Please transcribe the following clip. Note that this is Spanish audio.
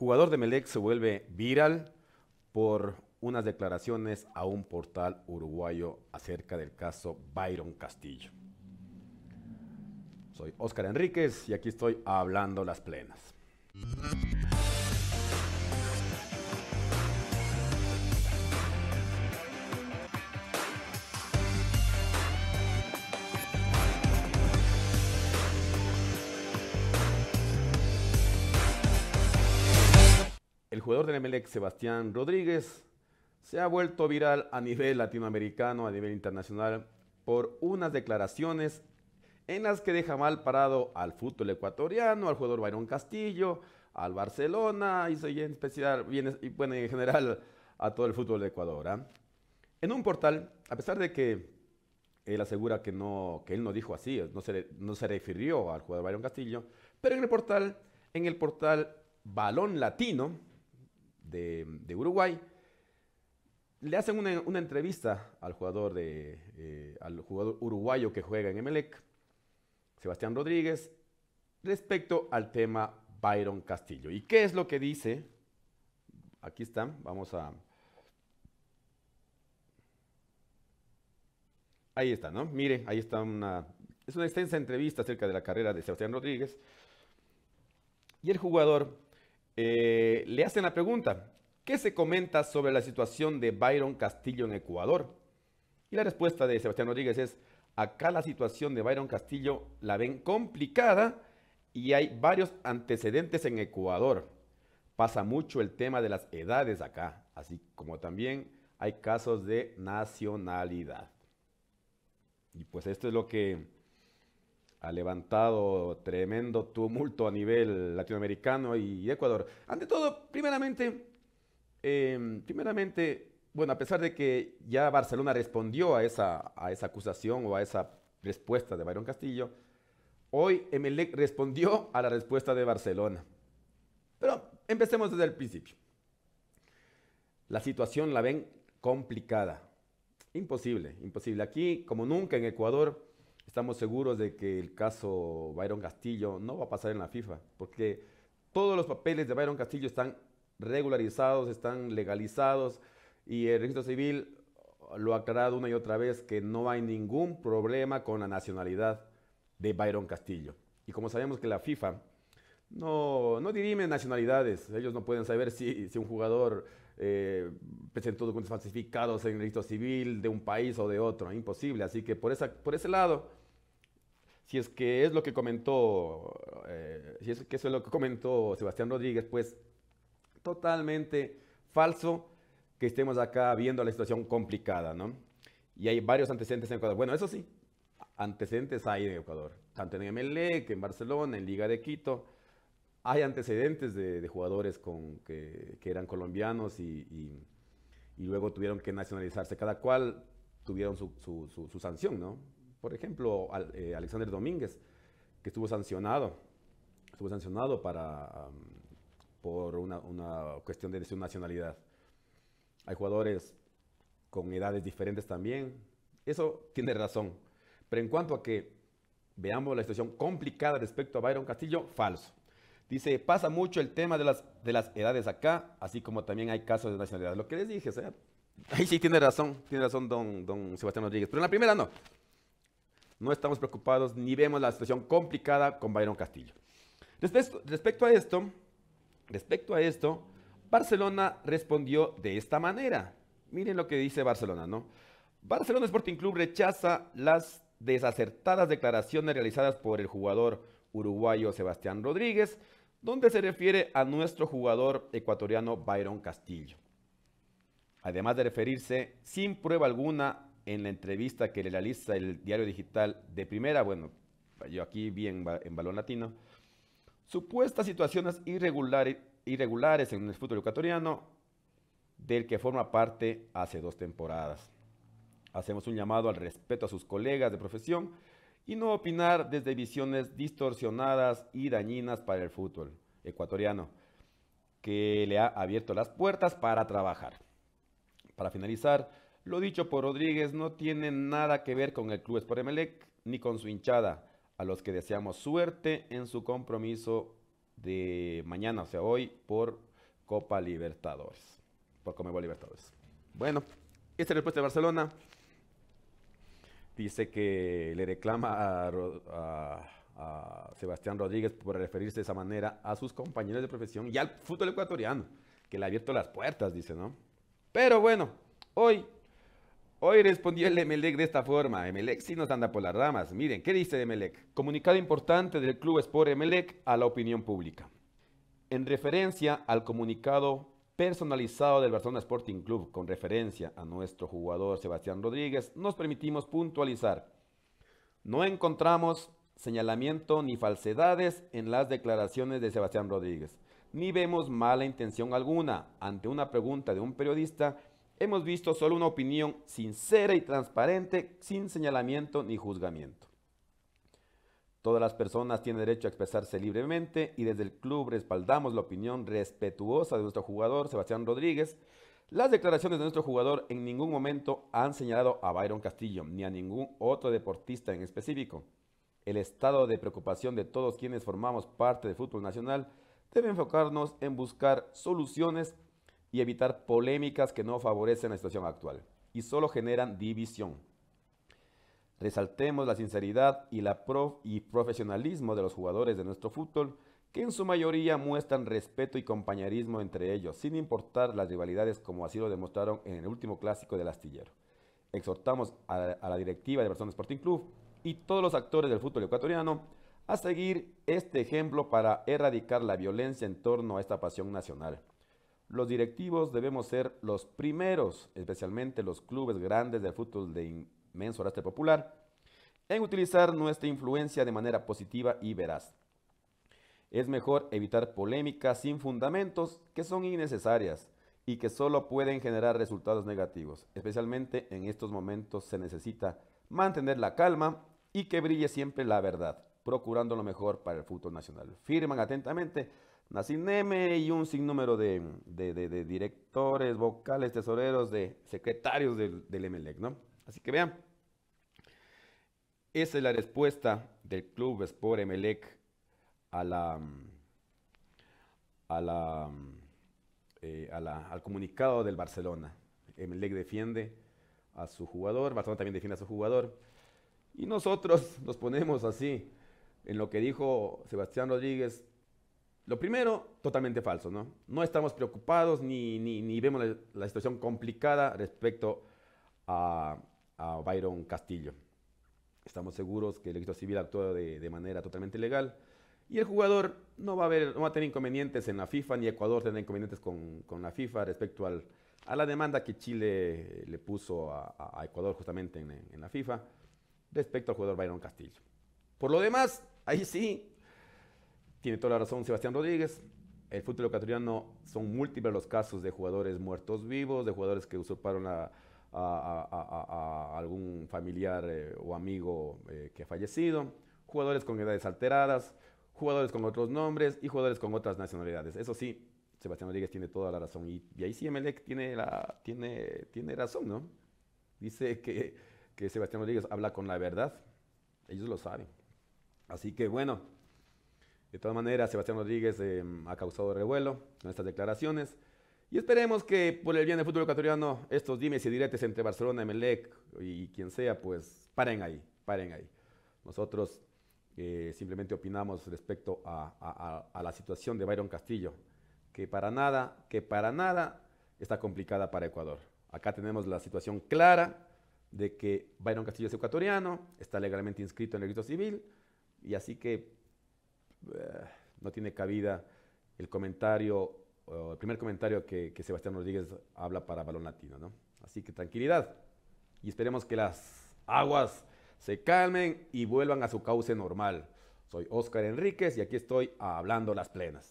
Jugador de Melec se vuelve viral por unas declaraciones a un portal uruguayo acerca del caso Byron Castillo. Soy Óscar Enríquez y aquí estoy hablando las plenas. el jugador del MLX e, Sebastián Rodríguez, se ha vuelto viral a nivel latinoamericano, a nivel internacional, por unas declaraciones en las que deja mal parado al fútbol ecuatoriano, al jugador Bayron Castillo, al Barcelona y en especial, y bueno, en general a todo el fútbol de Ecuador. ¿ah? En un portal, a pesar de que él asegura que, no, que él no dijo así, no se, no se refirió al jugador Bayron Castillo, pero en el portal, en el portal Balón Latino, de, Uruguay, le hacen una, entrevista al jugador, de, eh, al jugador uruguayo que juega en Emelec, Sebastián Rodríguez, respecto al tema Byron Castillo. ¿Y qué es lo que dice? Aquí está, vamos a... Ahí está, ¿no? mire ahí está una... Es una extensa entrevista acerca de la carrera de Sebastián Rodríguez. Y el jugador eh, le hacen la pregunta, ¿qué se comenta sobre la situación de Byron Castillo en Ecuador? Y la respuesta de Sebastián Rodríguez es, acá la situación de Byron Castillo la ven complicada y hay varios antecedentes en Ecuador. Pasa mucho el tema de las edades acá, así como también hay casos de nacionalidad. Y pues esto es lo que ha levantado tremendo tumulto a nivel latinoamericano y Ecuador. Ante todo, primeramente, em, primeramente, bueno, a pesar de que ya Barcelona respondió a esa, a esa acusación o a esa respuesta de Byron Castillo, hoy Emelec respondió a la respuesta de Barcelona. Pero empecemos desde el principio. La situación la ven complicada. Imposible, imposible. Aquí, como nunca en Ecuador, estamos seguros de que el caso Byron Castillo no va a pasar en la FIFA, porque todos los papeles de Byron Castillo están regularizados, están legalizados y el registro civil lo ha aclarado una y otra vez que no hay ningún problema con la nacionalidad de Byron Castillo. Y como sabemos que la FIFA no, no dirime nacionalidades. Ellos no pueden saber si, si un jugador eh, presentó documentos falsificados en el registro civil de un país o de otro. Imposible. Así que por, esa, por ese lado, si es que es lo que comentó, eh, si es que eso es lo que comentó Sebastián Rodríguez, pues totalmente falso que estemos acá viendo la situación complicada, ¿no? Y hay varios antecedentes en Ecuador. Bueno, eso sí, antecedentes hay en Ecuador, tanto en MLE que en Barcelona, en Liga de Quito. Hay antecedentes de, jugadores con, que, eran colombianos y, luego tuvieron que nacionalizarse. Cada cual tuvieron su, su sanción, ¿no? Por ejemplo, eh, Alexander Domínguez, que estuvo sancionado, estuvo sancionado para, por una, cuestión de su nacionalidad. Hay jugadores con edades diferentes también. Eso tiene razón. Pero en cuanto a que veamos la situación complicada respecto a Byron Castillo, falso. Dice, pasa mucho el tema de las, de las edades acá, así como también hay casos de nacionalidad. Lo que les dije, o sea, ahí sí tiene razón, tiene razón don, don Sebastián Rodríguez. Pero en la primera no no estamos preocupados ni vemos la situación complicada con Byron Castillo. Respecto a esto, respecto a esto, Barcelona respondió de esta manera. Miren lo que dice Barcelona, ¿no? Barcelona Sporting Club rechaza las desacertadas declaraciones realizadas por el jugador uruguayo Sebastián Rodríguez, donde se refiere a nuestro jugador ecuatoriano Byron Castillo. Además de referirse sin prueba alguna en la entrevista que le realiza el diario digital de primera, bueno, yo aquí vi en, Balón Latino, supuestas situaciones irregulares, irregulares en el fútbol ecuatoriano del que forma parte hace dos temporadas. Hacemos un llamado al respeto a sus colegas de profesión y no opinar desde visiones distorsionadas y dañinas para el fútbol ecuatoriano, que le ha abierto las puertas para trabajar. Para finalizar, lo dicho por Rodríguez no tiene nada que ver con el club Sport ni con su hinchada, a los que deseamos suerte en su compromiso de mañana, o sea, hoy por Copa Libertadores, por Comebol Libertadores. Bueno, esta respuesta de Barcelona dice que le reclama a, a, Sebastián Rodríguez por referirse de esa manera a sus compañeros de profesión y al fútbol ecuatoriano, que le ha abierto las puertas, dice, ¿no? Pero bueno, hoy Hoy respondió el Emelec de esta forma. Emelec sí nos anda por las ramas. Miren, ¿qué dice Emelec? Comunicado importante del Club Sport Emelec a la opinión pública. En referencia al comunicado personalizado del Barcelona Sporting Club con referencia a nuestro jugador Sebastián Rodríguez, nos permitimos puntualizar. No encontramos señalamiento ni falsedades en las declaraciones de Sebastián Rodríguez, ni vemos mala intención alguna ante una pregunta de un periodista hemos visto solo una opinión sincera y transparente, sin señalamiento ni juzgamiento. Todas las personas tienen derecho a expresarse libremente y desde el club respaldamos la opinión respetuosa de nuestro jugador Sebastián Rodríguez. Las declaraciones de nuestro jugador en ningún momento han señalado a Byron Castillo ni a ningún otro deportista en específico. El estado de preocupación de todos quienes formamos parte del fútbol nacional debe enfocarnos en buscar soluciones y evitar polémicas que no favorecen la situación actual y solo generan división. Resaltemos la sinceridad y, la prof y profesionalismo de los jugadores de nuestro fútbol, que en su mayoría muestran respeto y compañerismo entre ellos, sin importar las rivalidades como así lo demostraron en el último clásico del astillero. Exhortamos a, la directiva de Barcelona Sporting Club y todos los actores del fútbol ecuatoriano a seguir este ejemplo para erradicar la violencia en torno a esta pasión nacional los directivos debemos ser los primeros, especialmente los clubes grandes del fútbol de inmenso arrastre popular, en utilizar nuestra influencia de manera positiva y veraz. Es mejor evitar polémicas sin fundamentos que son innecesarias y que solo pueden generar resultados negativos. Especialmente en estos momentos se necesita mantener la calma y que brille siempre la verdad, procurando lo mejor para el fútbol nacional. Firman atentamente Nassim y un sinnúmero de, directores, vocales, tesoreros, de secretarios del, del e ¿no? Así que vean, esa es la respuesta del club Sport Emelec a la, eh, a la, al comunicado del Barcelona. Emelec defiende a su jugador, Barcelona también defiende a su jugador. Y nosotros nos ponemos así, en lo que dijo Sebastián Rodríguez, lo primero, totalmente falso, ¿no? No estamos preocupados ni, ni, ni vemos la, situación complicada respecto a, a, Byron Castillo. Estamos seguros que el ejército civil actúa de, de, manera totalmente legal y el jugador no va, a ver, no va a tener inconvenientes en la FIFA, ni Ecuador tendrá inconvenientes con, con la FIFA respecto al, a la demanda que Chile le puso a, a Ecuador justamente en, en la FIFA respecto al jugador Byron Castillo. Por lo demás, ahí sí, tiene toda la razón Sebastián Rodríguez. El fútbol ecuatoriano son múltiples los casos de jugadores muertos vivos, de jugadores que usurparon a, algún familiar eh, o amigo eh, que ha fallecido, jugadores con edades alteradas, jugadores con otros nombres y jugadores con otras nacionalidades. Eso sí, Sebastián Rodríguez tiene toda la razón. Y, y ahí sí Emelec tiene, la, tiene, tiene razón, ¿no? Dice que, que Sebastián Rodríguez habla con la verdad. Ellos lo saben. Así que bueno. De todas maneras, Sebastián Rodríguez eh, ha causado revuelo en estas declaraciones. Y esperemos que por el bien del fútbol ecuatoriano, estos dimes y diretes entre Barcelona, Emelec y quien sea, pues paren ahí, paren ahí. Nosotros eh, simplemente opinamos respecto a, la situación de Byron Castillo, que para nada, que para nada está complicada para Ecuador. Acá tenemos la situación clara de que Byron Castillo es ecuatoriano, está legalmente inscrito en el registro civil, y así que eh, no tiene cabida el comentario, el primer comentario que, Sebastián Rodríguez habla para Balón Latino, Así que tranquilidad y esperemos que las aguas se calmen y vuelvan a su cauce normal. Soy Óscar Enríquez y aquí estoy hablando las plenas.